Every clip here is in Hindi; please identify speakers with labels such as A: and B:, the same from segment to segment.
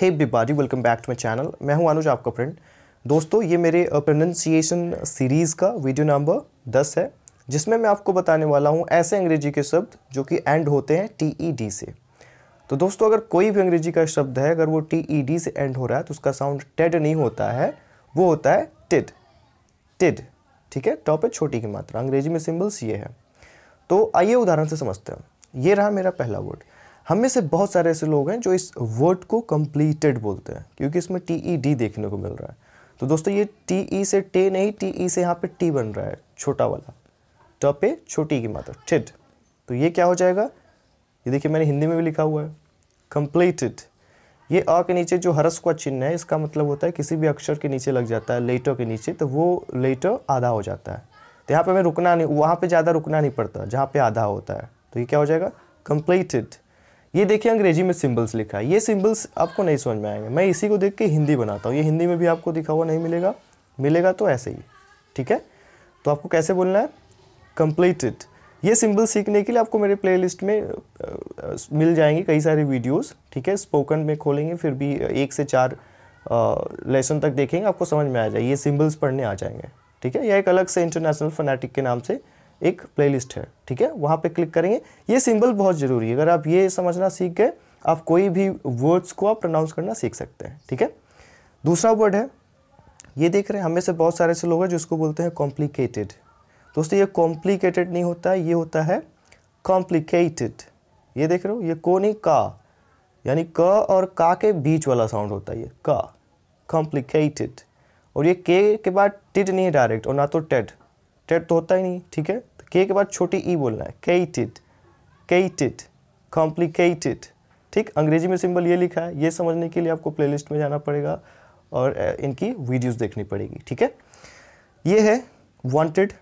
A: हे बिबारी welcome back to my channel मैं हूं अनुज आपका फ्रेंड दोस्तों ये मेरे प्रोनंसिएशन सीरीज़ का वीडियो नंबर दस है जिसमें मैं आपको बताने वाला हूं ऐसे अंग्रेजी के शब्द जो कि एंड होते हैं टी ई डी से तो दोस्तों अगर कोई भी अंग्रेजी का शब्द है अगर वो टी ई डी से एंड हो रहा है तो उसका साउंड टेड नहीं होता है वो होता है टिड टिड ठीक है टॉप है छोटी की मात्रा अंग्रेजी में सिम्बल्स ये है तो आइए उदाहरण से समझते हैं ये रहा मेरा पहला वर्ड हम में से बहुत सारे ऐसे लोग हैं जो इस वर्ड को कम्प्लीटेड बोलते हैं क्योंकि इसमें टी ई डी देखने को मिल रहा है तो दोस्तों ये टी ई e से टे नहीं टी ई e से यहाँ पे टी बन रहा है छोटा वाला ट पे छोटी की मात्रा टिड e तो ये क्या हो जाएगा ये देखिए मैंने हिंदी में भी लिखा हुआ है कंप्लीटेड ये अ के नीचे जो हरस का चिन्ह है इसका मतलब होता है किसी भी अक्षर के नीचे लग जाता है लेटो के नीचे तो वो लेटो आधा हो जाता है तो यहाँ पे हमें रुकना नहीं वहाँ पे ज़्यादा रुकना नहीं पड़ता जहाँ पे आधा होता है तो ये क्या हो जाएगा कंप्लीटेड ये देखिए अंग्रेजी में सिम्बल्स लिखा है ये सिम्बल्स आपको नहीं समझ में आएंगे मैं इसी को देख के हिंदी बनाता हूँ ये हिंदी में भी आपको दिखा हुआ नहीं मिलेगा मिलेगा तो ऐसे ही ठीक है तो आपको कैसे बोलना है कम्प्लीटेड ये सिंबल सीखने के लिए आपको मेरे लिस्ट में मिल जाएंगे कई सारे वीडियोज़ ठीक है स्पोकन में खोलेंगे फिर भी एक से चार लेसन तक देखेंगे आपको समझ में आ जाए ये सिम्बल्स पढ़ने आ जाएंगे ठीक है यह एक अलग से इंटरनेशनल फनेटिक के नाम से एक प्लेलिस्ट है ठीक है वहाँ पे क्लिक करेंगे ये सिंबल बहुत ज़रूरी है अगर आप ये समझना सीख गए आप कोई भी वर्ड्स को आप प्रोनाउंस करना सीख सकते हैं ठीक है दूसरा वर्ड है ये देख रहे हैं हमें से बहुत सारे से लोग हैं जिसको बोलते हैं कॉम्प्लिकेटेड दोस्तों ये कॉम्प्लिकेटेड नहीं होता है ये होता है कॉम्प्लिकेटेड ये देख रहे हो ये को नहीं का यानी क और का के बीच वाला साउंड होता है ये का कॉम्प्लिकेटेड और ये के के बाद टिड नहीं है डायरेक्ट और ना तो टेड टेट तो होता ही नहीं ठीक है तो के के बाद छोटी ई e बोलना है केटेड केटेड कॉम्प्लिकेटेड ठीक अंग्रेजी में सिंबल ये लिखा है ये समझने के लिए आपको प्लेलिस्ट में जाना पड़ेगा और इनकी वीडियोस देखनी पड़ेगी ठीक है ये है वांटेड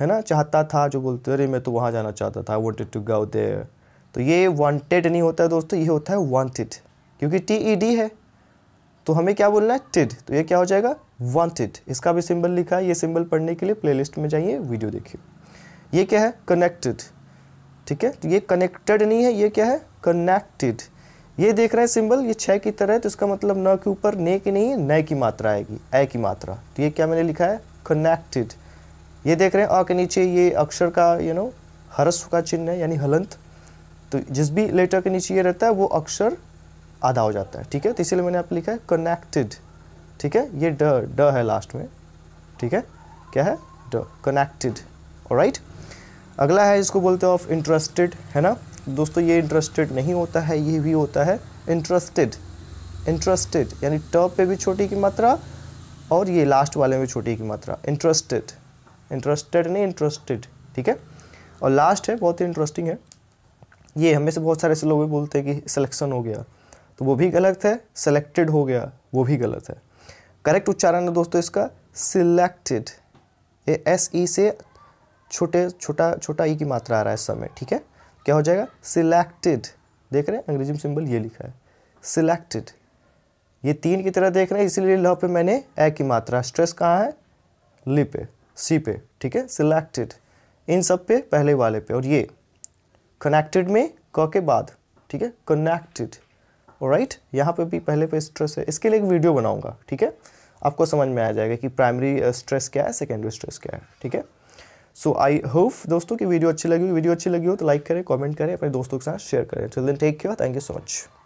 A: है ना चाहता था जो बोलते अरे मैं तो वहाँ जाना चाहता था वॉन्टेड टू गो देर तो ये वांटेड नहीं होता है दोस्तों ये होता है वांटेड क्योंकि टी ई डी है तो हमें क्या बोलना है टिड तो ये क्या हो जाएगा वॉन्टेड इसका भी सिंबल लिखा है ये सिंबल पढ़ने के लिए प्लेलिस्ट में जाइए वीडियो देखिए ये क्या है कनेक्टेड ठीक है तो ये कनेक्टेड नहीं है ये क्या है कनेक्टेड ये देख रहे हैं सिंबल ये छः की तरह है तो इसका मतलब न के ऊपर ने की नहीं है नए की मात्रा आएगी ए की मात्रा तो ये क्या मैंने लिखा है कनेक्टेड ये देख रहे हैं अ के नीचे ये अक्षर का यू नो हरस का चिन्ह है यानी हलंत तो जिस भी लेटर के नीचे ये रहता है वो अक्षर आधा हो जाता है ठीक है तो इसीलिए मैंने आप लिखा है कनेक्टेड ठीक है ये ड ड है लास्ट में ठीक है क्या है ड कनेक्टेड राइट अगला है इसको बोलते हो ऑफ इंटरेस्टेड है ना दोस्तों ये इंटरेस्टेड नहीं होता है ये भी होता है इंटरेस्टेड इंटरेस्टेड यानी ट पे भी छोटी की मात्रा और ये लास्ट वाले में छोटी की मात्रा इंटरेस्टेड इंटरेस्टेड नहीं इंटरेस्टेड ठीक है और लास्ट है बहुत ही इंटरेस्टिंग है ये हमें से बहुत सारे ऐसे लोग भी बोलते हैं कि सिलेक्शन हो गया तो वो भी गलत है सेलेक्टेड हो गया वो भी गलत है करेक्ट उच्चारण है दोस्तों इसका सिलेक्टेड ये एस ई e से छोटे छोटा छोटा ई e की मात्रा आ रहा है इस समय ठीक है क्या हो जाएगा सिलेक्टेड देख रहे हैं अंग्रेजी में सिंबल ये लिखा है सिलेक्टेड ये तीन की तरह देख रहे हैं इसीलिए ल पे मैंने ए की मात्रा स्ट्रेस कहाँ है ली पे सी पे ठीक है सिलेक्टेड इन सब पे पहले वाले पे और ये कनेक्टेड में क के बाद ठीक है कनेक्टेड राइट यहाँ पे भी पहले पे स्ट्रेस है इसके लिए एक वीडियो बनाऊंगा ठीक है आपको समझ में आ जाएगा कि प्राइमरी स्ट्रेस uh, क्या है सेकेंडरी स्ट्रेस क्या है ठीक है सो आई होप दोस्तों की वीडियो अच्छी लगी वीडियो अच्छी लगी हो तो लाइक करें कमेंट करें अपने दोस्तों के साथ शेयर करें till then take care thank you so much